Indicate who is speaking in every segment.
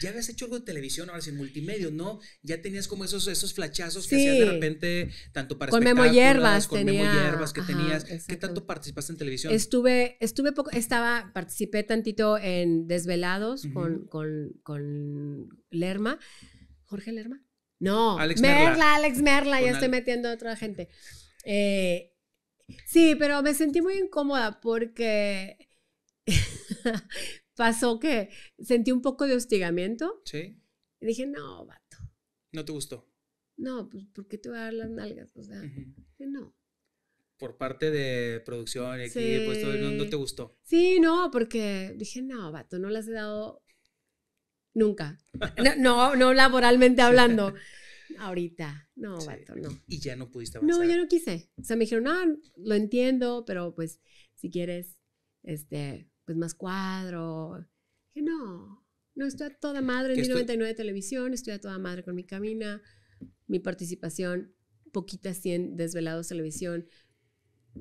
Speaker 1: ya habías hecho algo de televisión, ahora sin multimedia, ¿no? Ya tenías como esos, esos flachazos que hacías de repente, tanto para con Memo Hierbas, con Memo Hierbas que tenías. ¿Qué tanto participaste en televisión?
Speaker 2: Estuve, estuve poco, estaba, participé tantito en Desvelados con, con, Lerma, Jorge Lerma. No, Alex Merla, Merla Alex Merla, ya estoy metiendo a otra gente. Eh, sí, pero me sentí muy incómoda porque pasó que sentí un poco de hostigamiento. Sí. Y dije, no, vato. ¿No te gustó? No, pues ¿por qué te voy a dar las nalgas? O sea, no.
Speaker 1: Por parte de producción y equipo pues no, no te gustó.
Speaker 2: Sí, no, porque dije, no, vato, no las he dado nunca. no, no, laboralmente hablando. Ahorita, no, vato, no.
Speaker 1: Y ya no pudiste avanzar. No, ya no
Speaker 2: quise. O sea, me dijeron, no, lo entiendo, pero pues si quieres, este, pues más cuadro.
Speaker 1: Que no,
Speaker 2: no estoy a toda madre en mi 99 de televisión, estoy a toda madre con mi camina. mi participación, Poquitas 100 desvelados televisión,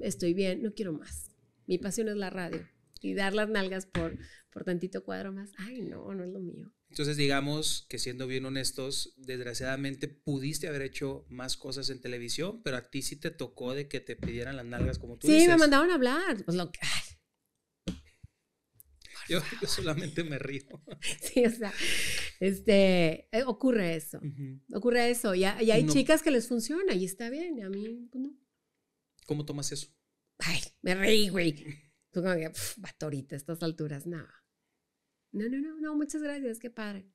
Speaker 2: estoy bien, no quiero más. Mi pasión es la radio y dar las nalgas por, por tantito cuadro más, ay no, no es lo mío.
Speaker 1: Entonces digamos que siendo bien honestos, desgraciadamente pudiste haber hecho más cosas en televisión, pero a ti sí te tocó de que te pidieran las nalgas como tú Sí, me
Speaker 2: mandaron a hablar, pues lo que,
Speaker 1: yo, solamente me río.
Speaker 2: Sí, o sea, este, eh, ocurre eso. Ocurre eso. Y, hay chicas que les funciona y está bien. A mí, pues no.
Speaker 1: ¿Cómo tomas eso? Ay, me río güey.
Speaker 2: Tú como que, batorita a estas alturas, nada. No. no, no, no, no, muchas gracias, qué padre.